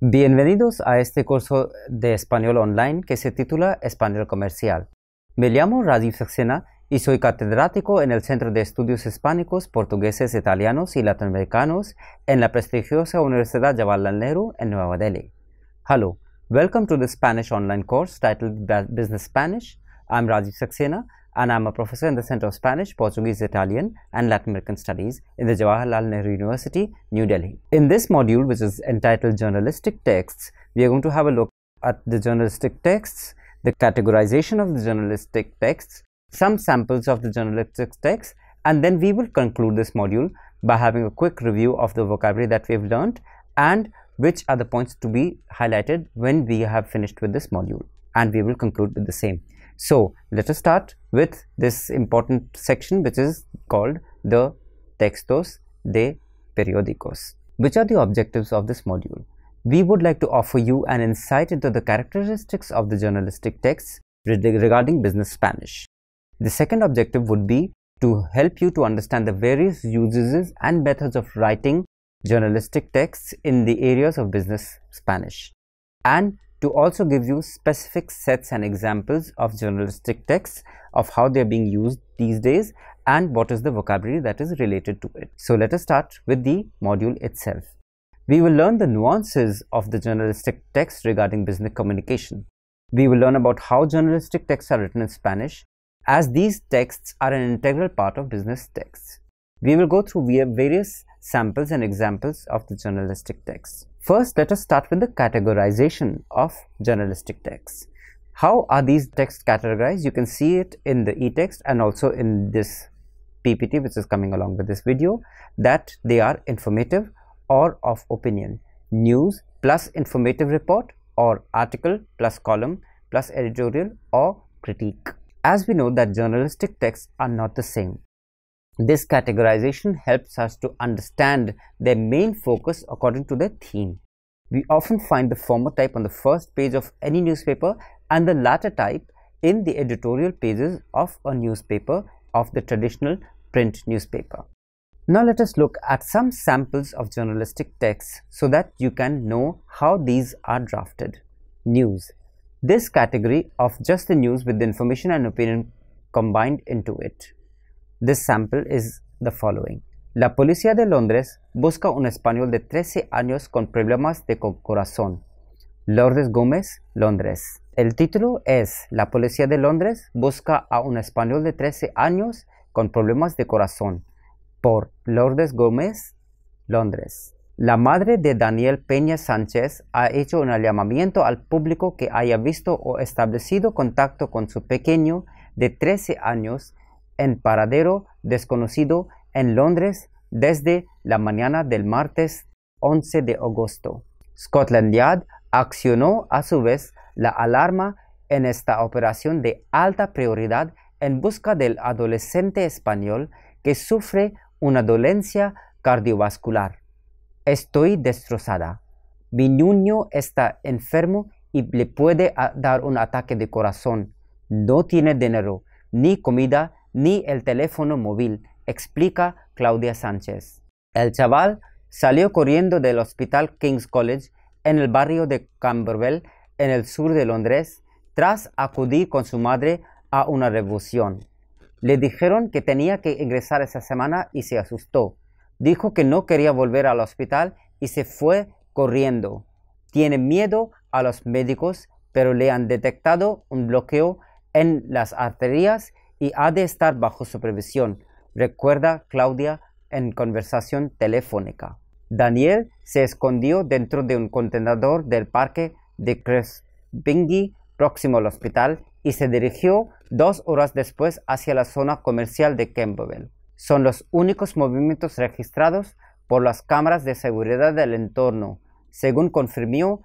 Bienvenidos a este curso de español online que se titula Español Comercial. Me llamo Rajiv Saxena y soy catedrático en el Centro de Estudios Hispánicos, Portugueses, Italianos y Latinoamericanos en la prestigiosa Universidad Jawaharlal Nehru en Nueva Delhi. Hello, welcome to the Spanish online course titled Business Spanish. I'm Rajiv Saxena and I'm a professor in the Center of Spanish, Portuguese, Italian and Latin American Studies in the Jawaharlal Nehru University, New Delhi. In this module, which is entitled Journalistic Texts, we are going to have a look at the journalistic texts, the categorization of the journalistic texts, some samples of the journalistic texts and then we will conclude this module by having a quick review of the vocabulary that we have learned and which are the points to be highlighted when we have finished with this module and we will conclude with the same. So let us start with this important section which is called the textos de periódicos. Which are the objectives of this module? We would like to offer you an insight into the characteristics of the journalistic texts regarding business Spanish. The second objective would be to help you to understand the various usages and methods of writing journalistic texts in the areas of business Spanish. And to also give you specific sets and examples of journalistic texts of how they're being used these days and what is the vocabulary that is related to it. So let us start with the module itself. We will learn the nuances of the journalistic text regarding business communication. We will learn about how journalistic texts are written in Spanish as these texts are an integral part of business texts. We will go through various samples and examples of the journalistic texts. First, let us start with the categorization of journalistic texts. How are these texts categorized? You can see it in the e-text and also in this PPT which is coming along with this video that they are informative or of opinion, news plus informative report or article plus column plus editorial or critique. As we know that journalistic texts are not the same. This categorization helps us to understand their main focus according to their theme. We often find the former type on the first page of any newspaper and the latter type in the editorial pages of a newspaper of the traditional print newspaper. Now let us look at some samples of journalistic texts so that you can know how these are drafted. News. This category of just the news with the information and opinion combined into it. This sample is the following. La policía de Londres busca un español de 13 años con problemas de corazón. Lourdes Gómez, Londres. El título es La policía de Londres busca a un español de 13 años con problemas de corazón por Lourdes Gómez, Londres. La madre de Daniel Peña Sánchez ha hecho un llamamiento al público que haya visto o establecido contacto con su pequeño de 13 años en paradero desconocido en Londres desde la mañana del martes 11 de agosto. Scotland Yard accionó a su vez la alarma en esta operación de alta prioridad en busca del adolescente español que sufre una dolencia cardiovascular. Estoy destrozada. Mi niño está enfermo y le puede ah, dar un ataque de corazón. No tiene dinero, ni comida, ni el teléfono móvil, explica Claudia Sánchez. El chaval salió corriendo del hospital King's College en el barrio de Camberwell, en el sur de Londres, tras acudir con su madre a una revolución. Le dijeron que tenía que ingresar esa semana y se asustó. Dijo que no quería volver al hospital y se fue corriendo. Tiene miedo a los médicos, pero le han detectado un bloqueo en las arterias y ha de estar bajo supervisión, recuerda Claudia en conversación telefónica. Daniel se escondió dentro de un contenedor del parque de Crespinghi, próximo al hospital, y se dirigió dos horas después hacia la zona comercial de Camberwell. Son los únicos movimientos registrados por las cámaras de seguridad del entorno, según confirmó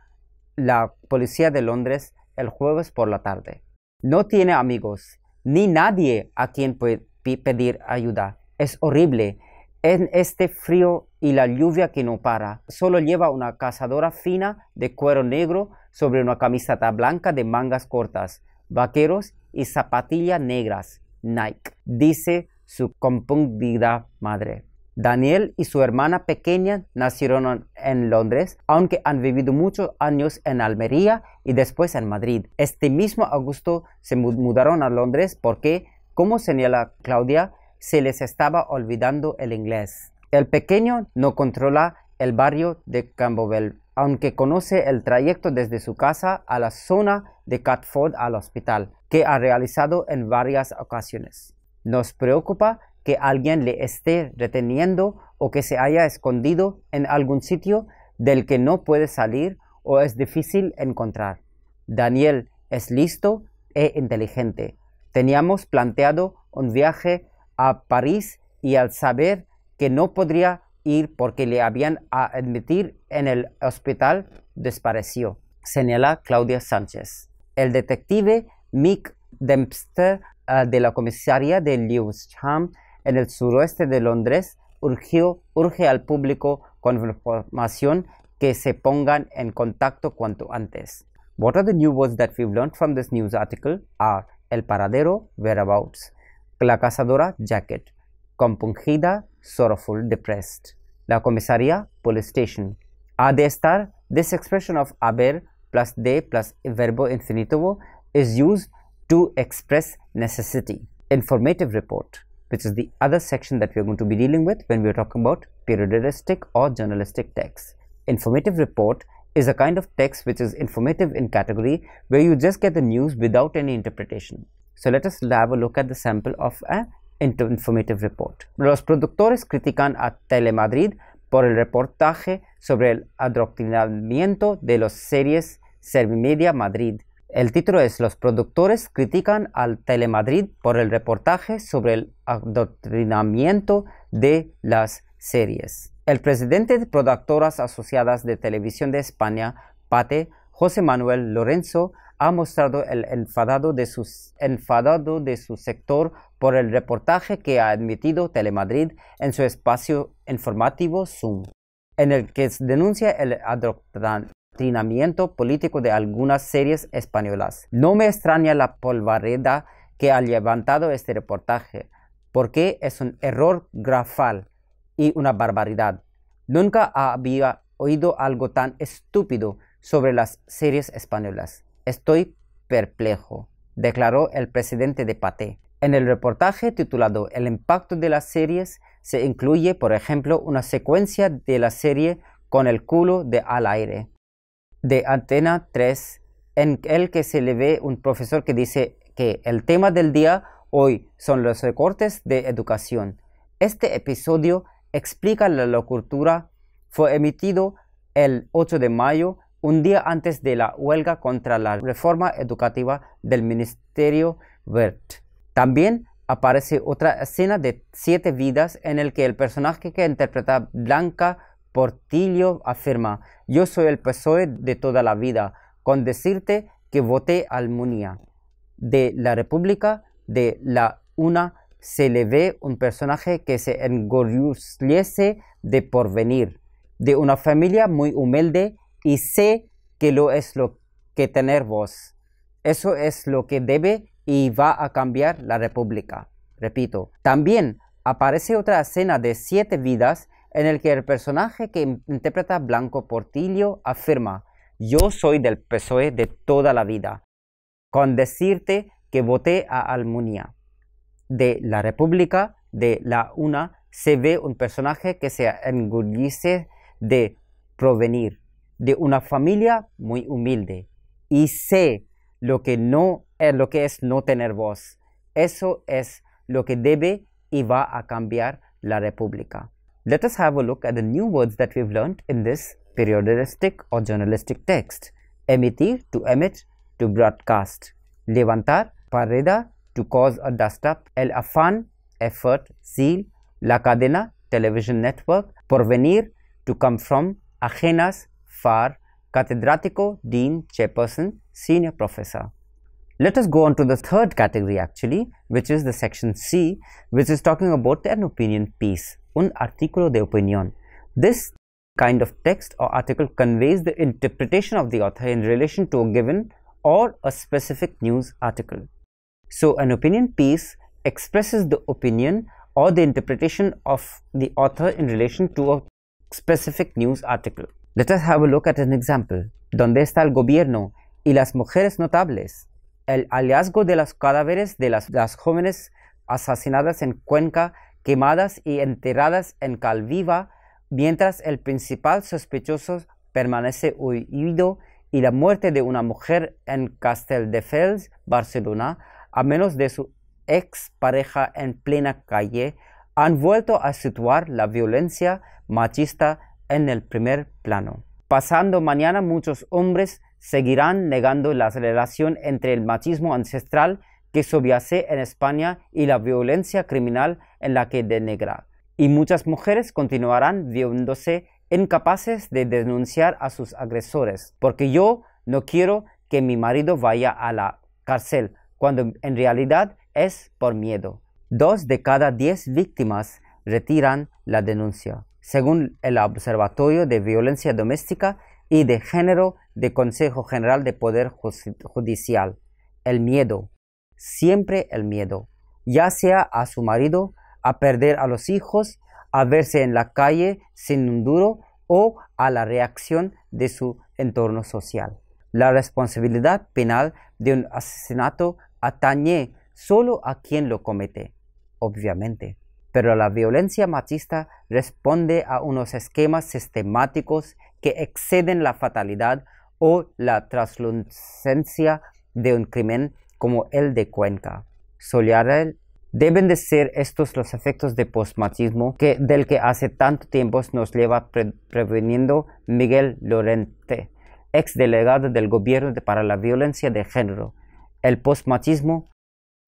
la policía de Londres el jueves por la tarde. No tiene amigos ni nadie a quien pedir ayuda. Es horrible. En este frío y la lluvia que no para, solo lleva una cazadora fina de cuero negro sobre una camiseta blanca de mangas cortas, vaqueros y zapatillas negras, Nike, dice su compungida madre. Daniel y su hermana pequeña nacieron en Londres, aunque han vivido muchos años en Almería y después en Madrid. Este mismo agosto se mudaron a Londres porque, como señala Claudia, se les estaba olvidando el inglés. El pequeño no controla el barrio de Camberwell, aunque conoce el trayecto desde su casa a la zona de Catford al hospital, que ha realizado en varias ocasiones. Nos preocupa que alguien le esté reteniendo o que se haya escondido en algún sitio del que no puede salir o es difícil encontrar. Daniel es listo e inteligente. Teníamos planteado un viaje a París y al saber que no podría ir porque le habían a admitir en el hospital, desapareció, señala Claudia Sánchez. El detective Mick Dempster eh, de la comisaría de Lewisham en el suroeste de Londres urge al público con información que se pongan en contacto cuanto antes. What are the new words that we've learned from this news article are el paradero, whereabouts, la cazadora, jacket, compungida, sorrowful, depressed, la comisaría, police station, ha de estar, this expression of haber plus de plus verbo infinitivo is used to express necessity. Informative report. which is the other section that we are going to be dealing with when we are talking about periodistic or journalistic text. Informative report is a kind of text which is informative in category where you just get the news without any interpretation. So let us have a look at the sample of an informative report. Los productores critican a Telemadrid por el reportaje sobre el adoctrinamiento de los series Servimedia Madrid El título es Los productores critican al Telemadrid por el reportaje sobre el adoctrinamiento de las series. El presidente de Productoras Asociadas de Televisión de España, Pate, José Manuel Lorenzo, ha mostrado el enfadado de, enfadado de su sector por el reportaje que ha admitido Telemadrid en su espacio informativo Zoom, en el que denuncia el adoctrinamiento trinamiento político de algunas series españolas. No me extraña la polvareda que ha levantado este reportaje, porque es un error grafal y una barbaridad. Nunca había oído algo tan estúpido sobre las series españolas. Estoy perplejo, declaró el presidente de Paté. En el reportaje titulado El impacto de las series se incluye, por ejemplo, una secuencia de la serie con el culo de al aire, de Antena 3 en el que se le ve un profesor que dice que el tema del día hoy son los recortes de educación. Este episodio explica la locutura. Fue emitido el 8 de mayo, un día antes de la huelga contra la reforma educativa del Ministerio Bert. También aparece otra escena de siete vidas en el que el personaje que interpreta Blanca Portillo afirma, yo soy el PSOE de toda la vida, con decirte que voté Almunia. De la República de la Una se le ve un personaje que se engorjuliese de porvenir, de una familia muy humilde y sé que lo es lo que tener voz. Eso es lo que debe y va a cambiar la República. Repito, también aparece otra escena de siete vidas en el que el personaje que interpreta Blanco Portillo afirma, yo soy del PSOE de toda la vida, con decirte que voté a Almunia. De la República, de la UNA, se ve un personaje que se engullice de provenir de una familia muy humilde y sé lo que no es eh, lo que es no tener voz. Eso es lo que debe y va a cambiar la República. Let us have a look at the new words that we've learned in this periodistic or journalistic text. Emitir, to emit, to broadcast. Levantar, parreda, to cause a dust up. El afán, effort, zeal. La cadena, television network. Porvenir, to come from. Ajenas, far. Catedrático, dean, chairperson, senior professor. Let us go on to the third category actually, which is the section C, which is talking about an opinion piece un artículo de opinión. This kind of text or article conveys the interpretation of the author in relation to a given or a specific news article. So an opinion piece expresses the opinion or the interpretation of the author in relation to a specific news article. Let us have a look at an example. ¿Dónde está el gobierno y las mujeres notables? El hallazgo de los cadáveres de las, las jóvenes asesinadas en Cuenca quemadas y enterradas en Calviva, mientras el principal sospechoso permanece huido y la muerte de una mujer en Castelldefels, Barcelona, a menos de su ex pareja en plena calle, han vuelto a situar la violencia machista en el primer plano. Pasando mañana, muchos hombres seguirán negando la relación entre el machismo ancestral que subyace en España y la violencia criminal en la que denegra. Y muchas mujeres continuarán viéndose incapaces de denunciar a sus agresores, porque yo no quiero que mi marido vaya a la cárcel, cuando en realidad es por miedo. Dos de cada diez víctimas retiran la denuncia, según el Observatorio de Violencia Doméstica y de Género del Consejo General de Poder Judicial. El miedo, siempre el miedo, ya sea a su marido, a perder a los hijos, a verse en la calle sin un duro o a la reacción de su entorno social. La responsabilidad penal de un asesinato atañe solo a quien lo comete, obviamente, pero la violencia machista responde a unos esquemas sistemáticos que exceden la fatalidad o la traslucencia de un crimen como el de Cuenca. Solarel deben de ser estos los efectos de postmatismo que, del que hace tanto tiempo nos lleva preveniendo Miguel Lorente, ex delegado del gobierno para la violencia de género. El postmatismo,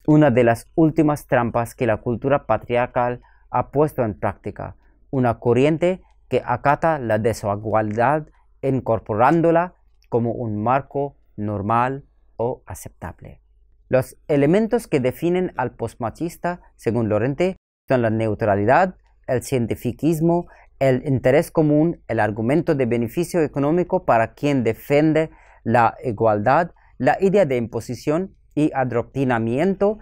una de las últimas trampas que la cultura patriarcal ha puesto en práctica, una corriente que acata la desigualdad incorporándola como un marco normal o aceptable. Los elementos que definen al postmachista, según Lorente, son la neutralidad, el cientificismo, el interés común, el argumento de beneficio económico para quien defiende la igualdad, la idea de imposición y adoctrinamiento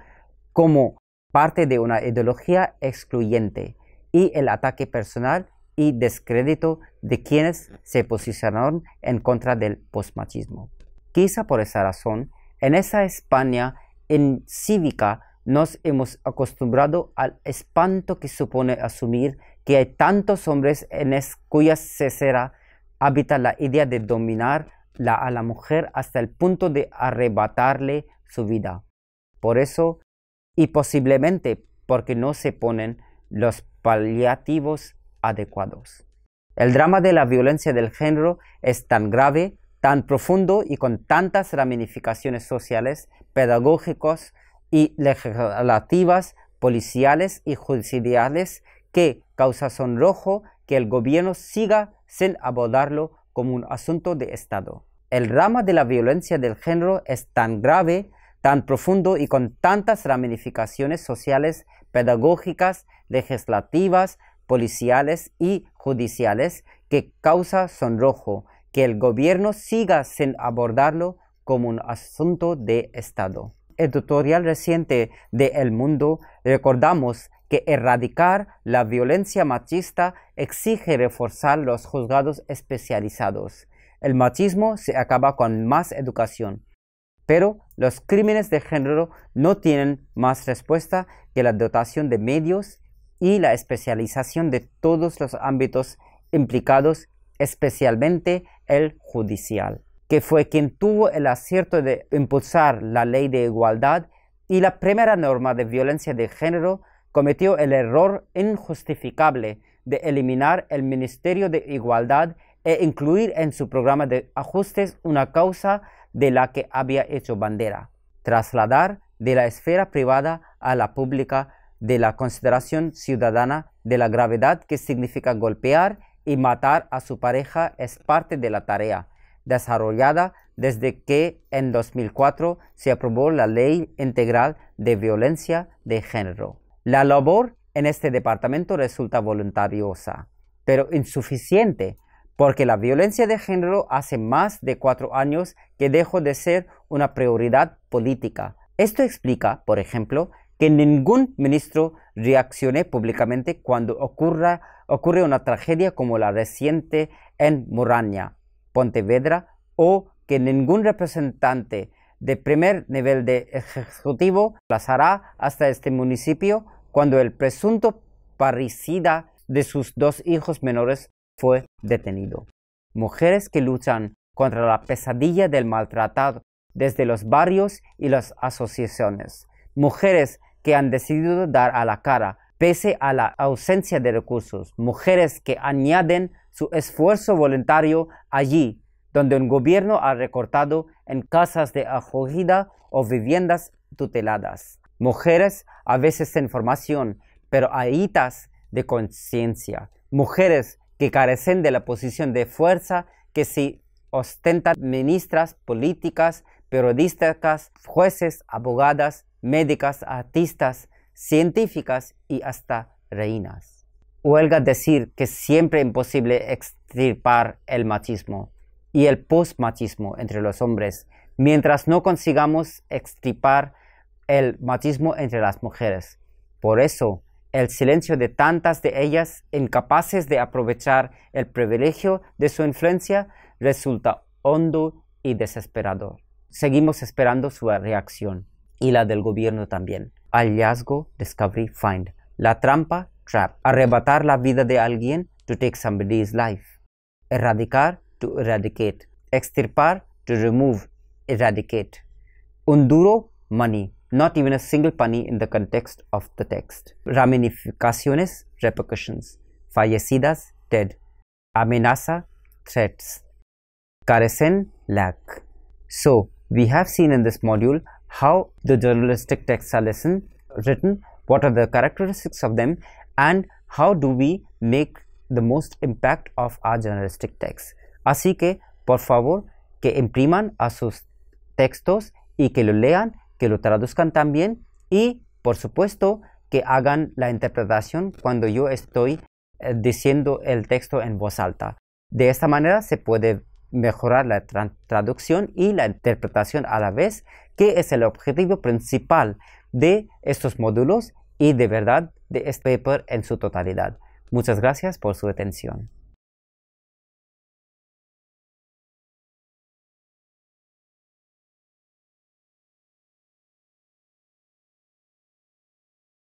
como parte de una ideología excluyente y el ataque personal y descrédito de quienes se posicionaron en contra del postmachismo. Quizá por esa razón, en esa España en cívica, nos hemos acostumbrado al espanto que supone asumir que hay tantos hombres en cuya cesera habita la idea de dominar a la mujer hasta el punto de arrebatarle su vida. Por eso, y posiblemente porque no se ponen los paliativos adecuados. El drama de la violencia del género es tan grave tan profundo y con tantas ramificaciones sociales, pedagógicas y legislativas, policiales y judiciales que causa sonrojo que el gobierno siga sin abordarlo como un asunto de Estado. El rama de la violencia del género es tan grave, tan profundo y con tantas ramificaciones sociales, pedagógicas, legislativas, policiales y judiciales que causa sonrojo que el gobierno siga sin abordarlo como un asunto de Estado. El tutorial reciente de El Mundo recordamos que erradicar la violencia machista exige reforzar los juzgados especializados. El machismo se acaba con más educación, pero los crímenes de género no tienen más respuesta que la dotación de medios y la especialización de todos los ámbitos implicados, especialmente el judicial, que fue quien tuvo el acierto de impulsar la ley de igualdad y la primera norma de violencia de género, cometió el error injustificable de eliminar el Ministerio de Igualdad e incluir en su programa de ajustes una causa de la que había hecho bandera, trasladar de la esfera privada a la pública de la consideración ciudadana de la gravedad que significa golpear y matar a su pareja es parte de la tarea desarrollada desde que en 2004 se aprobó la Ley Integral de Violencia de Género. La labor en este departamento resulta voluntariosa, pero insuficiente, porque la violencia de género hace más de cuatro años que dejó de ser una prioridad política. Esto explica, por ejemplo, que ningún ministro reaccione públicamente cuando ocurra, ocurre una tragedia como la reciente en Moraña, Pontevedra, o que ningún representante de primer nivel de ejecutivo pasará hasta este municipio cuando el presunto parricida de sus dos hijos menores fue detenido. Mujeres que luchan contra la pesadilla del maltratado desde los barrios y las asociaciones mujeres que han decidido dar a la cara pese a la ausencia de recursos, mujeres que añaden su esfuerzo voluntario allí donde un gobierno ha recortado en casas de acogida o viviendas tuteladas. Mujeres a veces en formación, pero ahitas de conciencia. Mujeres que carecen de la posición de fuerza que si ostentan ministras, políticas, periodistas, jueces, abogadas, médicas, artistas, científicas y hasta reinas. Huelga decir que siempre es imposible extirpar el machismo y el postmachismo entre los hombres mientras no consigamos extirpar el machismo entre las mujeres. Por eso, el silencio de tantas de ellas, incapaces de aprovechar el privilegio de su influencia, resulta hondo y desesperador. Seguimos esperando su reacción y la del gobierno también. Hallazgo, discovery, find. La trampa, trap. Arrebatar la vida de alguien, to take somebody's life. Erradicar, to eradicate. Extirpar, to remove, eradicate. Unduro money. Not even a single penny in the context of the text. Ramificaciones, repercussions. Fallecidas, dead. Amenaza, threats. Carecen, lack. So, we have seen in this module how the journalistic texts are written, what are the characteristics of them, and how do we make the most impact of our journalistic texts. Así que, por favor, que impriman a sus textos y que lo lean, que lo traduzcan también y, por supuesto, que hagan la interpretación cuando yo estoy eh, diciendo el texto en voz alta. De esta manera se puede mejorar la traducción y la interpretación a la vez, que es el objetivo principal de estos módulos y de verdad de este paper en su totalidad. Muchas gracias por su atención.